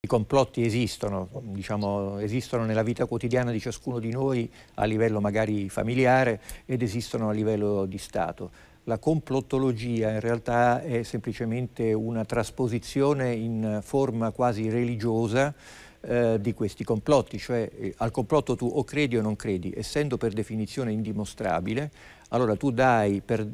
I complotti esistono, diciamo, esistono nella vita quotidiana di ciascuno di noi a livello magari familiare ed esistono a livello di Stato. La complottologia in realtà è semplicemente una trasposizione in forma quasi religiosa eh, di questi complotti, cioè eh, al complotto tu o credi o non credi, essendo per definizione indimostrabile, allora tu dai per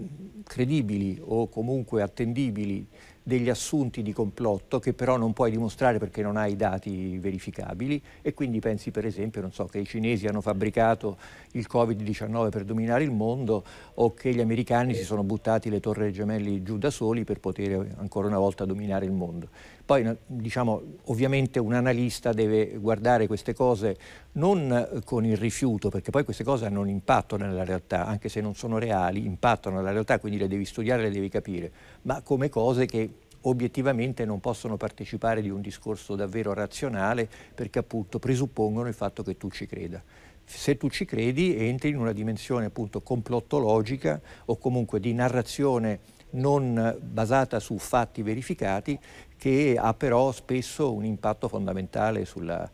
credibili o comunque attendibili degli assunti di complotto che però non puoi dimostrare perché non hai dati verificabili e quindi pensi per esempio so, che i cinesi hanno fabbricato il Covid-19 per dominare il mondo o che gli americani si sono buttati le torre gemelli giù da soli per poter ancora una volta dominare il mondo. Poi diciamo, ovviamente un analista deve guardare queste cose non eh, con il rifiuto, perché poi queste cose hanno un impatto nella realtà, anche se non sono reali, impattano nella realtà, quindi le devi studiare, le devi capire, ma come cose che obiettivamente non possono partecipare di un discorso davvero razionale perché appunto presuppongono il fatto che tu ci creda se tu ci credi entri in una dimensione appunto complottologica o comunque di narrazione non basata su fatti verificati che ha però spesso un impatto fondamentale sulla,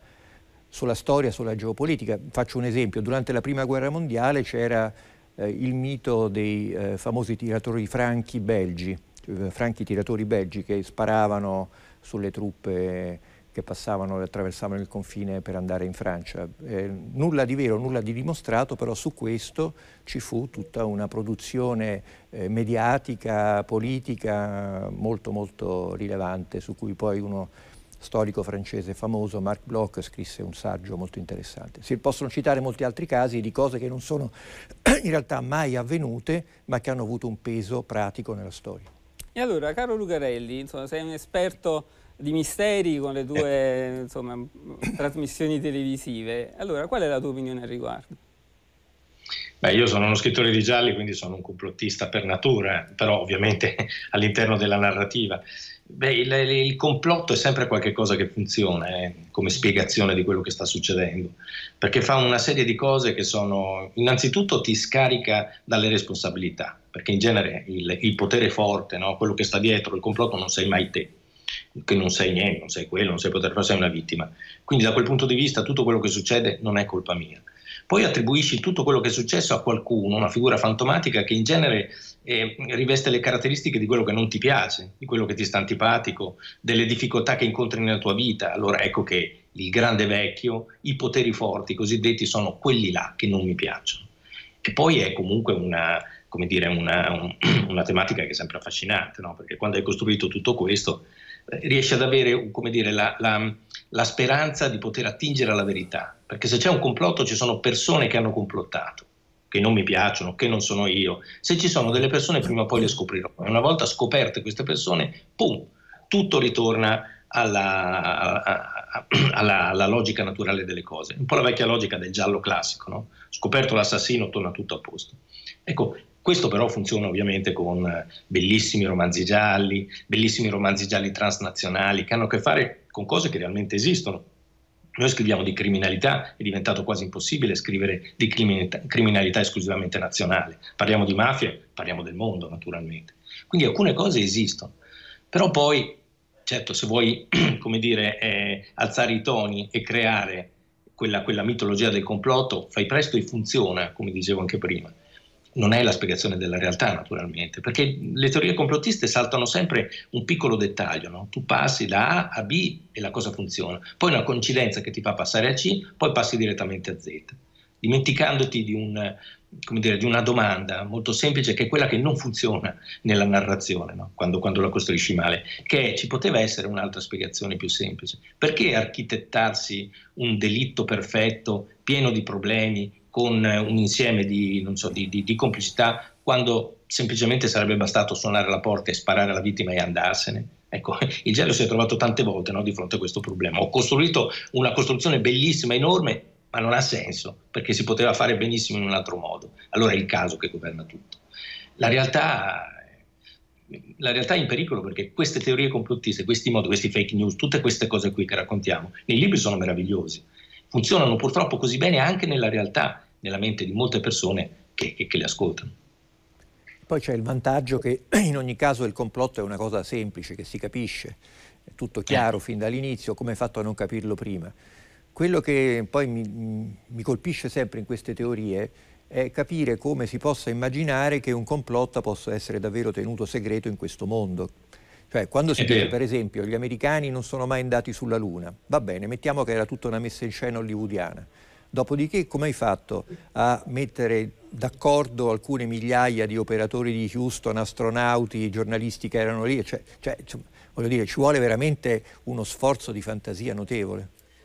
sulla storia, sulla geopolitica. Faccio un esempio, durante la Prima Guerra Mondiale c'era eh, il mito dei eh, famosi tiratori franchi belgi, eh, franchi tiratori belgi che sparavano sulle truppe che passavano e attraversavano il confine per andare in Francia. Eh, nulla di vero, nulla di dimostrato, però su questo ci fu tutta una produzione eh, mediatica, politica molto molto rilevante, su cui poi uno storico francese famoso, Marc Bloch, scrisse un saggio molto interessante. Si possono citare molti altri casi di cose che non sono in realtà mai avvenute, ma che hanno avuto un peso pratico nella storia. E allora, caro Lucarelli, insomma, sei un esperto di misteri con le tue eh. insomma, trasmissioni televisive. Allora, qual è la tua opinione al riguardo? Beh, io sono uno scrittore di gialli, quindi sono un complottista per natura, però ovviamente all'interno della narrativa. Beh, il, il, complotto è sempre qualcosa che funziona eh, come spiegazione di quello che sta succedendo, perché fa una serie di cose che sono, innanzitutto ti scarica dalle responsabilità, perché in genere il, il potere forte, no? quello che sta dietro il complotto non sei mai te, che non sei niente, non sei quello, non sei poter fare, sei una vittima. Quindi da quel punto di vista tutto quello che succede non è colpa mia poi attribuisci tutto quello che è successo a qualcuno, una figura fantomatica che in genere eh, riveste le caratteristiche di quello che non ti piace, di quello che ti sta antipatico, delle difficoltà che incontri nella tua vita. Allora ecco che il grande vecchio, i poteri forti cosiddetti sono quelli là che non mi piacciono. Che poi è comunque una, dire, una, un, una tematica che è sempre affascinante, no? perché quando hai costruito tutto questo eh, riesci ad avere dire, la, la, la speranza di poter attingere alla verità, perché se c'è un complotto ci sono persone che hanno complottato, che non mi piacciono, che non sono io. Se ci sono delle persone prima o poi le scoprirò. E una volta scoperte queste persone, pum, tutto ritorna alla, alla, alla, alla, logica naturale delle cose. Un po' la vecchia logica del giallo classico, no? Scoperto l'assassino, torna tutto a posto. Ecco, questo però funziona ovviamente con eh, bellissimi romanzi gialli, bellissimi romanzi gialli transnazionali che hanno a che fare con cose che realmente esistono, noi scriviamo di criminalità, è diventato quasi impossibile scrivere di criminalità, esclusivamente nazionale. Parliamo di mafia, parliamo del mondo naturalmente. Quindi alcune cose esistono, però poi, certo, se vuoi, come dire, eh, alzare i toni e creare quella, quella mitologia del complotto, fai presto e funziona, come dicevo anche prima non è la spiegazione della realtà naturalmente, perché le teorie complottiste saltano sempre un piccolo dettaglio, no? tu passi da A a B e la cosa funziona, poi una coincidenza che ti fa passare a C, poi passi direttamente a Z dimenticandoti di, un, dire, di, una domanda molto semplice che è quella che non funziona nella narrazione no? quando, quando, la costruisci male, che è, ci poteva essere un'altra spiegazione più semplice. Perché architettarsi un delitto perfetto, pieno di problemi, con un insieme di, so, di, di complicità, quando semplicemente sarebbe bastato suonare la porta e sparare alla vittima e andarsene? Ecco, il gelo si è trovato tante volte no, di fronte a questo problema. Ho costruito una costruzione bellissima, enorme, ma non ha senso perché si poteva fare benissimo in un altro modo. Allora è il caso che governa tutto. La realtà, la realtà è in pericolo perché queste teorie complottiste, questi modi, questi fake news, tutte queste cose qui che raccontiamo nei libri sono meravigliosi. Funzionano purtroppo così bene anche nella realtà, nella mente di molte persone che, che, che le ascoltano. Poi c'è il vantaggio che in ogni caso il complotto è una cosa semplice, che si capisce, è tutto eh. chiaro fin dall'inizio, come è fatto a non capirlo prima? Quello che poi mi, mi colpisce sempre in queste teorie è capire come si possa immaginare che un complotto possa essere davvero tenuto segreto in questo mondo. Cioè, quando si dice, per esempio, gli americani non sono mai andati sulla Luna, va bene, mettiamo che era tutta una messa in scena hollywoodiana. Dopodiché, come hai fatto a mettere d'accordo alcune migliaia di operatori di Houston, astronauti, giornalisti che erano lì? Cioè, cioè, voglio dire, ci vuole veramente uno sforzo di fantasia notevole.